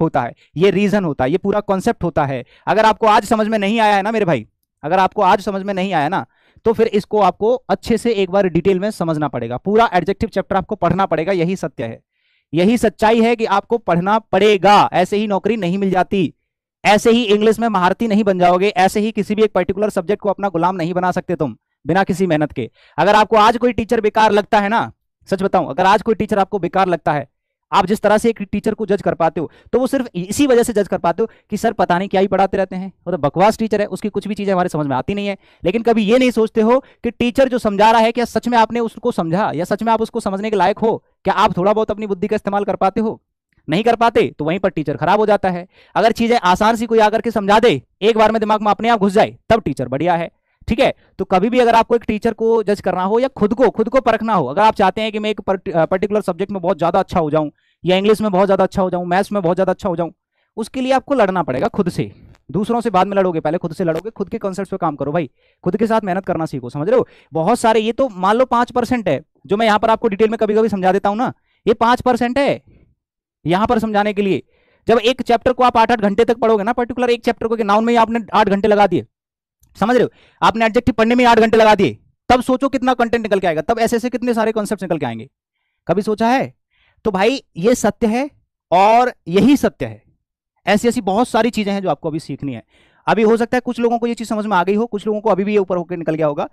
होता है ये रीजन होता है ये पूरा कॉन्सेप्ट होता है अगर आपको आज समझ में नहीं आया है ना मेरे भाई अगर आपको आज समझ में नहीं आया ना तो फिर इसको आपको अच्छे से एक बार डिटेल में समझना पड़ेगा पूरा एडजेक्टिव चैप्टर आपको पढ़ना पड़ेगा यही सत्य है यही सच्चाई है कि आपको पढ़ना पड़ेगा ऐसे ही नौकरी नहीं मिल जाती ऐसे ही इंग्लिश में महारती नहीं बन जाओगे ऐसे ही किसी भी एक पर्टिकुलर सब्जेक्ट को अपना गुलाम नहीं बना सकते तुम बिना किसी मेहनत के अगर आपको आज कोई टीचर बेकार लगता है ना सच बताऊं अगर आज कोई टीचर आपको बेकार लगता है आप जिस तरह से एक टीचर को जज कर पाते हो तो वो सिर्फ इसी वजह से जज कर पाते हो कि सर पता नहीं क्या ही पढ़ाते रहते हैं वो तो बकवास टीचर है उसकी कुछ भी चीज़ें हमारे समझ में आती नहीं है लेकिन कभी ये नहीं सोचते हो कि टीचर जो समझा रहा है क्या सच में आपने उसको समझा या सच में आप उसको समझने के लायक हो क्या आप थोड़ा बहुत अपनी बुद्धि का इस्तेमाल कर पाते हो नहीं कर पाते तो वहीं पर टीचर खराब हो जाता है अगर चीज़ें आसान सी कोई आकर के समझा दे एक बार में दिमाग में अपने आप घुस जाए तब टीचर बढ़िया है ठीक है तो कभी भी अगर आपको एक टीचर को जज करना हो या खुद को खुद को परखना हो अगर आप चाहते हैं कि मैं एक पर्टिकुलर सब्जेक्ट में बहुत ज़्यादा अच्छा हो जाऊं या इंग्लिश में बहुत ज़्यादा अच्छा हो जाऊं मैथ्स में बहुत ज़्यादा अच्छा हो जाऊं उसके लिए आपको लड़ना पड़ेगा खुद से दूसरों से बाद में लड़ोगे पहले खुद से लड़ोगे खुद के कॉन्सेप्ट पे काम करो भाई खुद के साथ मेहनत करना सीखो समझ रहे हो बहुत सारे ये तो मान लो पांच परसेंट है जो मैं यहाँ पर आपको डिटेल में कभी कभी समझा देता हूँ ना ये पांच परसेंट है यहां पर समझाने के लिए जब एक चैप्टर को आप आठ आठ घंटे तक पढ़ोगे ना पर्टिकुलर एक चैप्टर को नाउन में ही आपने आठ घंटे लगा दिए समझ रहे हो आपने एडजेक्टिव पढ़ने में आठ घंटे लगा दिए तब सोचो कितना कंटेंट निकल के आएगा तब ऐसे ऐसे कितने सारे कॉन्सेप्ट निकल के आएंगे कभी सोचा है तो भाई ये सत्य है और यही सत्य है ऐसी ऐसी बहुत सारी चीजें हैं जो आपको अभी सीखनी है अभी हो सकता है कुछ लोगों को ये चीज समझ में आ गई हो कुछ लोगों को अभी भी ये ऊपर होकर निकल गया होगा